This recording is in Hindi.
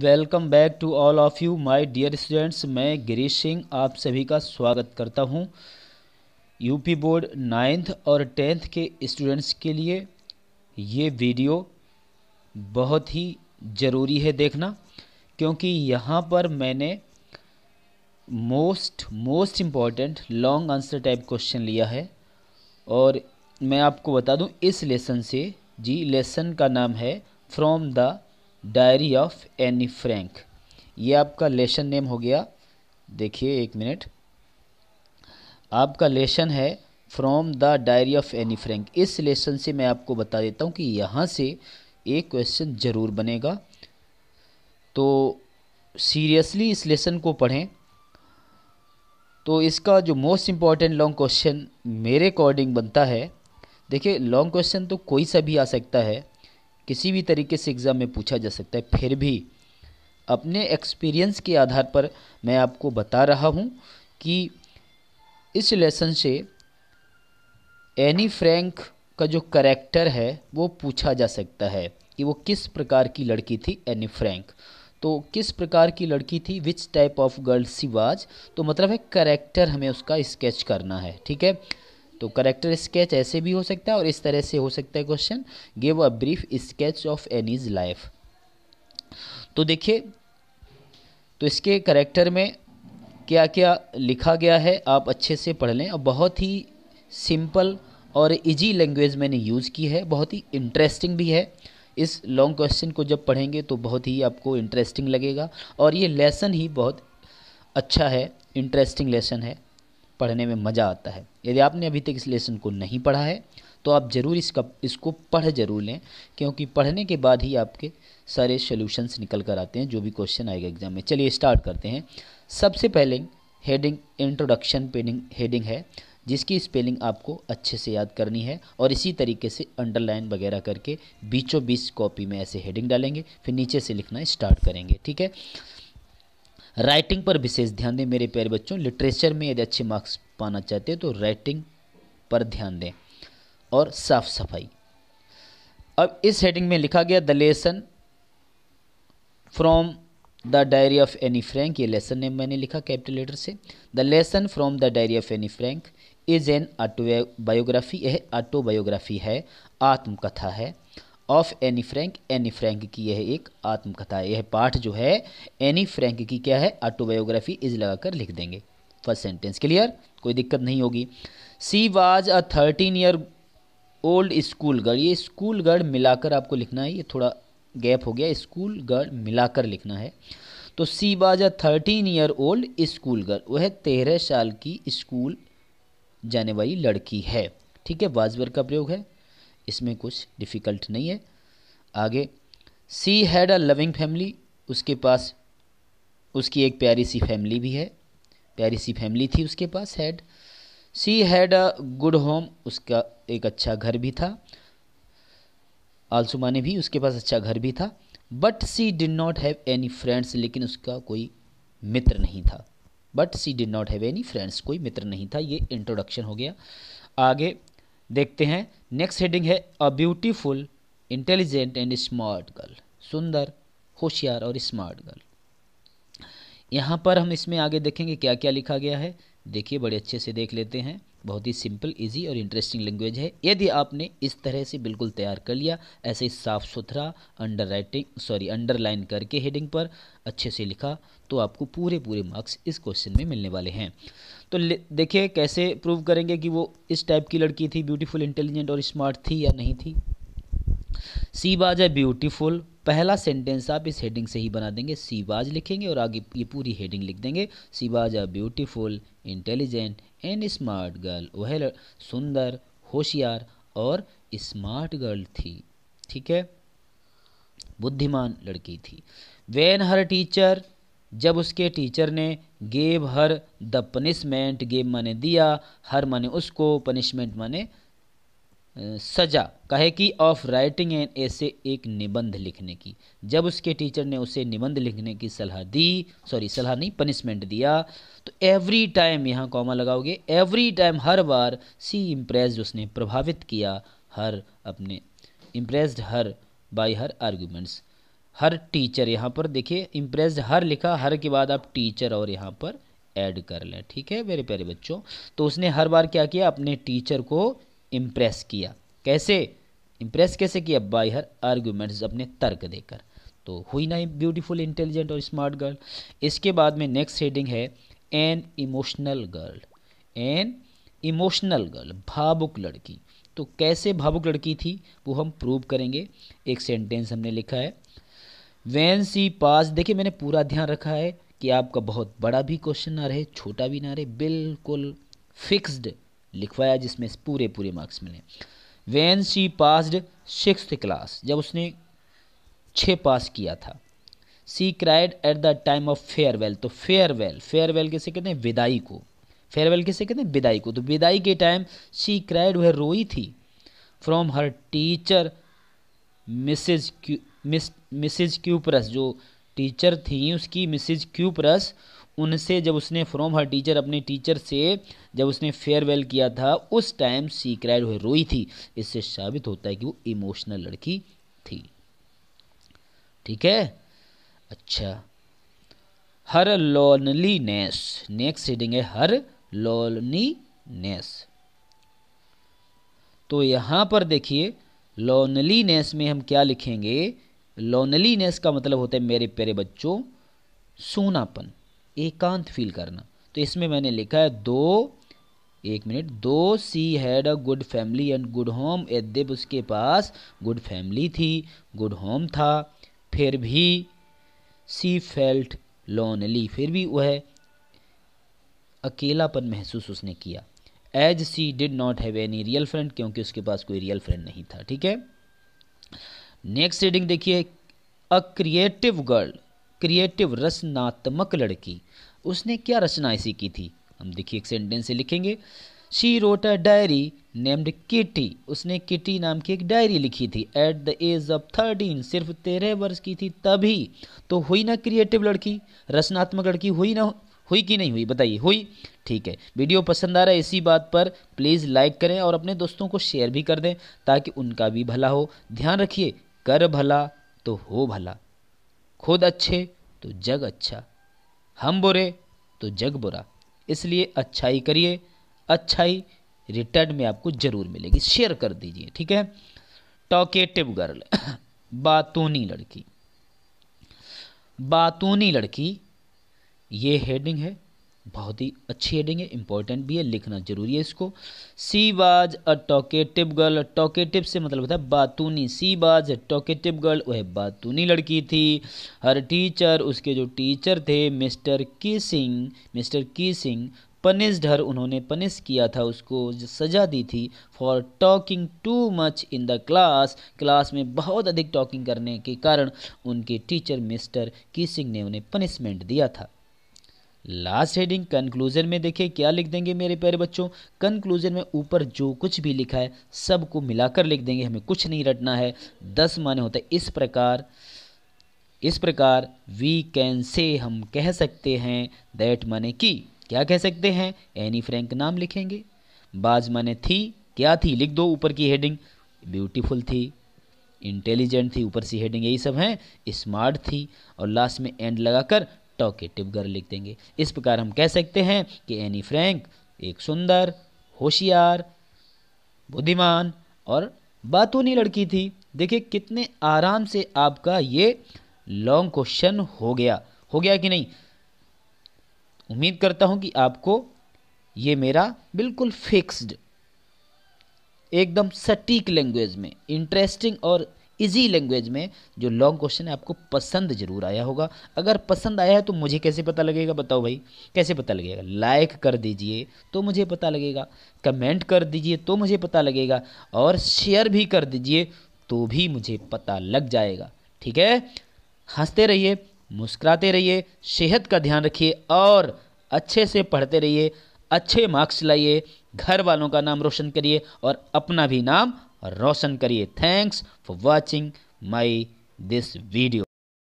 welcome back to all of you my dear students मैं गिरीश सिंह आप सभी का स्वागत करता हूं यूपी बोर्ड नाइन्थ और टेंथ के स्टूडेंट्स के लिए ये वीडियो बहुत ही ज़रूरी है देखना क्योंकि यहाँ पर मैंने most most important long answer type question लिया है और मैं आपको बता दूं इस लेसन से जी लेसन का नाम है from the diary of Anne Frank ये आपका लेसन नेम हो गया देखिए एक मिनट आपका लेसन है from the diary of Anne Frank इस लेसन से मैं आपको बता देता हूँ कि यहाँ से एक क्वेश्चन ज़रूर बनेगा तो सीरियसली इस लेसन को पढ़ें तो इसका जो मोस्ट इम्पॉर्टेंट लॉन्ग क्वेश्चन मेरे अकॉर्डिंग बनता है देखिए लॉन्ग क्वेश्चन तो कोई सा भी आ सकता है किसी भी तरीके से एग्ज़ाम में पूछा जा सकता है फिर भी अपने एक्सपीरियंस के आधार पर मैं आपको बता रहा हूँ कि इस लेसन से एनी फ्रैंक का जो करैक्टर है वो पूछा जा सकता है कि वो किस प्रकार की लड़की थी एनी फ्रैंक तो किस प्रकार की लड़की थी which type of girl she was तो मतलब है करेक्टर हमें उसका स्केच करना है ठीक है तो करेक्टर स्केच ऐसे भी हो सकता है और इस तरह से हो सकता है question give a brief sketch of Anne's life तो देखिए तो इसके करेक्टर में क्या क्या लिखा गया है आप अच्छे से पढ़ लें और बहुत ही सिंपल और इजी लैंग्वेज मैंने यूज़ की है बहुत ही इंटरेस्टिंग भी है इस लॉन्ग क्वेश्चन को जब पढ़ेंगे तो बहुत ही आपको इंटरेस्टिंग लगेगा और ये लेसन ही बहुत अच्छा है इंटरेस्टिंग लेसन है पढ़ने में मज़ा आता है यदि आपने अभी तक इस लेसन को नहीं पढ़ा है तो आप ज़रूर इसका इसको पढ़ ज़रूर लें क्योंकि पढ़ने के बाद ही आपके सारे सोल्यूशंस निकल कर आते हैं जो भी क्वेश्चन आएगा एग्जाम में चलिए स्टार्ट करते हैं सबसे पहले हेडिंग इंट्रोडक्शन पेडिंग हेडिंग है जिसकी स्पेलिंग आपको अच्छे से याद करनी है और इसी तरीके से अंडरलाइन वगैरह करके बीचों बीच कॉपी में ऐसे हेडिंग डालेंगे फिर नीचे से लिखना स्टार्ट करेंगे ठीक है राइटिंग पर विशेष ध्यान दें मेरे प्यारे बच्चों लिटरेचर में यदि अच्छे मार्क्स पाना चाहते हैं तो राइटिंग पर ध्यान दें और साफ सफाई अब इस हेडिंग में लिखा गया the lesson from the diary of Anne Frank ये लेसन नेम मैंने लिखा कैपिटल लेटर से the lesson from the diary of Anne Frank is an autobiography यह ऑटोबायोग्राफी है आत्मकथा है of Anne Frank Anne Frank की यह एक आत्मकथा है यह पाठ जो है एनी फ्रैंक की क्या है ऑटोबायोग्राफी इज लगाकर लिख देंगे फर्स्ट सेंटेंस क्लियर कोई दिक्कत नहीं होगी she was a thirteen year old school girl ये स्कूल गर्ल मिलाकर आपको लिखना है ये थोड़ा गैप हो गया स्कूल गर्ल मिलाकर लिखना है तो she was a thirteen year old school girl वह तेरह साल की स्कूल जाने वाली लड़की है ठीक है वाजवर का प्रयोग है इसमें कुछ डिफ़िकल्ट नहीं है आगे she had a loving family उसके पास उसकी एक प्यारी सी फैमिली भी है प्यारी सी फैमिली थी उसके पास had she had a good home उसका एक अच्छा घर भी था आलसुमा ने भी उसके पास अच्छा घर भी था बट सी डिन नॉट हैव एनी फ्रेंड्स लेकिन उसका कोई मित्र नहीं था बट सी डिन नॉट हैव एनी फ्रेंड्स कोई मित्र नहीं था ये इंट्रोडक्शन हो गया आगे देखते हैं नेक्स्ट हेडिंग है a beautiful intelligent and smart girl सुंदर होशियार और स्मार्ट गर्ल यहाँ पर हम इसमें आगे देखेंगे क्या क्या लिखा गया है देखिए बड़े अच्छे से देख लेते हैं बहुत ही सिंपल इजी और इंटरेस्टिंग लैंग्वेज है यदि आपने इस तरह से बिल्कुल तैयार कर लिया ऐसे साफ़ सुथरा अंडर राइटिंग सॉरी अंडरलाइन करके हेडिंग पर अच्छे से लिखा तो आपको पूरे पूरे मार्क्स इस क्वेश्चन में मिलने वाले हैं तो देखिए कैसे प्रूव करेंगे कि वो इस टाइप की लड़की थी ब्यूटीफुल इंटेलिजेंट और स्मार्ट थी या नहीं थी सी बाज है ब्यूटीफुल पहला सेंटेंस आप इस हेडिंग से ही बना देंगे सी बाज लिखेंगे और आगे ये पूरी हेडिंग लिख देंगे she was are beautiful intelligent and smart girl वह सुंदर होशियार और स्मार्ट गर्ल थी ठीक है बुद्धिमान लड़की थी वेन हर टीचर जब उसके टीचर ने gave her the punishment gave माने दिया हर माने उसको पनिशमेंट माने सजा कहे कि ऑफ राइटिंग एन ऐसे एक निबंध लिखने की जब उसके टीचर ने उसे निबंध लिखने की सलाह दी सॉरी सलाह नहीं पनिशमेंट दिया तो एवरी टाइम यहाँ कॉमा लगाओगे एवरी टाइम हर बार सी इम्प्रेस्ड उसने प्रभावित किया हर अपने impressed her by her arguments her teacher यहाँ पर देखिए इम्प्रेस्ड हर लिखा हर के बाद आप टीचर और यहाँ पर ऐड कर लें ठीक है मेरे प्यारे बच्चों तो उसने हर बार क्या किया अपने टीचर को इम्प्रेस किया कैसे इम्प्रेस कैसे किया बाई हर आर्ग्यूमेंट्स अपने तर्क देकर तो हुई ना ब्यूटीफुल इंटेलिजेंट और स्मार्ट गर्ल इसके बाद में नेक्स्ट हेडिंग है an emotional girl an emotional girl भावुक लड़की तो कैसे भावुक लड़की थी वो हम प्रूव करेंगे एक सेंटेंस हमने लिखा है वैन सी पास देखिए मैंने पूरा ध्यान रखा है कि आपका बहुत बड़ा भी क्वेश्चन ना रहे छोटा भी ना रहे बिल्कुल फिक्स्ड लिखवाया जिसमें पूरे पूरे मार्क्स मिले when she passed six class जब उसने छः पास किया था she cried at the time of farewell तो फेयरवेल फेयरवेल कैसे कहते हैं विदाई को फेयरवेल कैसे कहते हैं विदाई को तो विदाई के टाइम सी क्राइड वह रोई थी from her teacher Mrs Q miss Mrs Kuperus जो टीचर थी उसकी मिसेज क्यूपरस उनसे जब उसने फ्रॉम हर टीचर अपने टीचर से जब उसने फेयरवेल किया था उस टाइम सी हुए रोई थी इससे साबित होता है कि वो इमोशनल लड़की थी ठीक है अच्छा हर लोनलीनेस नेक्स्ट रीडिंग है हर लोनलीनेस तो यहां पर देखिए लोनलीनेस में हम क्या लिखेंगे लोनलीनेस का मतलब होता है मेरे प्यारे बच्चों सोनापन एकांत फील करना तो इसमें मैंने लिखा है दो एक मिनट दो she had a good family and good home यद्यप उसके पास गुड फैमिली थी गुड होम था फिर भी सी फेल्ट लोनली फिर भी वह अकेलापन महसूस उसने किया as she did not have any real friend क्योंकि उसके पास कोई रियल फ्रेंड नहीं था ठीक है नेक्स्ट रीडिंग देखिए अ क्रिएटिव गर्ल क्रिएटिव रचनात्मक लड़की उसने क्या रचना ऐसी की थी हम देखिए एक सेंटेंस से लिखेंगे she wrote a diary named Kitty उसने किटी नाम की एक डायरी लिखी थी at the age of thirteen सिर्फ तेरह वर्ष की थी तभी तो हुई ना क्रिएटिव लड़की रचनात्मक लड़की हुई ना हुई कि नहीं हुई बताइए हुई ठीक है वीडियो पसंद आ रहा है इसी बात पर प्लीज़ लाइक करें और अपने दोस्तों को शेयर भी कर दें ताकि उनका भी भला हो ध्यान रखिए कर भला तो हो भला खुद अच्छे तो जग अच्छा हम बुरे तो जग बुरा इसलिए अच्छाई करिए अच्छाई रिटर्न में आपको ज़रूर मिलेगी शेयर कर दीजिए ठीक है टॉकेटिव गर्ल बातूनी लड़की बातूनी लड़की ये हेडिंग है बहुत ही अच्छी हेडिंग है इंपॉर्टेंट भी है लिखना जरूरी है इसको सी बाज अ टॉकेटिव गर्ल टॉकेटिव से मतलब होता है बातूनी सी बाज अ टॉकेटिव गर्ल वह बातूनी लड़की थी हर टीचर उसके जो टीचर थे मिस्टर की सिंह मिस्टर की सिंह पनिस्ड हर उन्होंने पनिश किया था उसको सजा दी थी for talking too much in the class class में बहुत अधिक टॉकिंग करने के कारण उनके टीचर मिस्टर की सिंह ने उन्हें पनिशमेंट दिया था लास्ट हेडिंग कंक्लूजन में देखिए क्या लिख देंगे मेरे प्यारे बच्चों कंक्लूजन में ऊपर जो कुछ भी लिखा है सबको मिलाकर लिख देंगे हमें कुछ नहीं रटना है दस माने होता है इस प्रकार इस प्रकार वी कैन से हम कह सकते हैं दैट माने की क्या कह सकते हैं एनी फ्रैंक नाम लिखेंगे बाज माने थी क्या थी लिख दो ऊपर की हेडिंग ब्यूटीफुल थी इंटेलिजेंट थी ऊपर सी हेडिंग यही सब हैं स्मार्ट थी और लास्ट में एंड लगाकर टॉकेटिव गर्ल लिख देंगे इस प्रकार हम कह सकते हैं कि एनी फ्रैंक एक सुंदर होशियार बुद्धिमान और बातूनी लड़की थी देखिए कितने आराम से आपका ये लॉन्ग क्वेश्चन हो गया हो गया कि नहीं उम्मीद करता हूँ कि आपको ये मेरा बिल्कुल फिक्स्ड एकदम सटीक लैंग्वेज में इंटरेस्टिंग और इजी लैंग्वेज में जो लॉन्ग क्वेश्चन है आपको पसंद जरूर आया होगा अगर पसंद आया है तो मुझे कैसे पता लगेगा बताओ भाई कैसे पता लगेगा लाइक कर दीजिए तो मुझे पता लगेगा कमेंट कर दीजिए तो मुझे पता लगेगा और शेयर भी कर दीजिए तो भी मुझे पता लग जाएगा ठीक है हंसते रहिए मुस्कुराते रहिए सेहत का ध्यान रखिए और अच्छे से पढ़ते रहिए अच्छे मार्क्स लाइए घर वालों का नाम रोशन करिए और अपना भी नाम और रोशन करिए thanks for watching my this video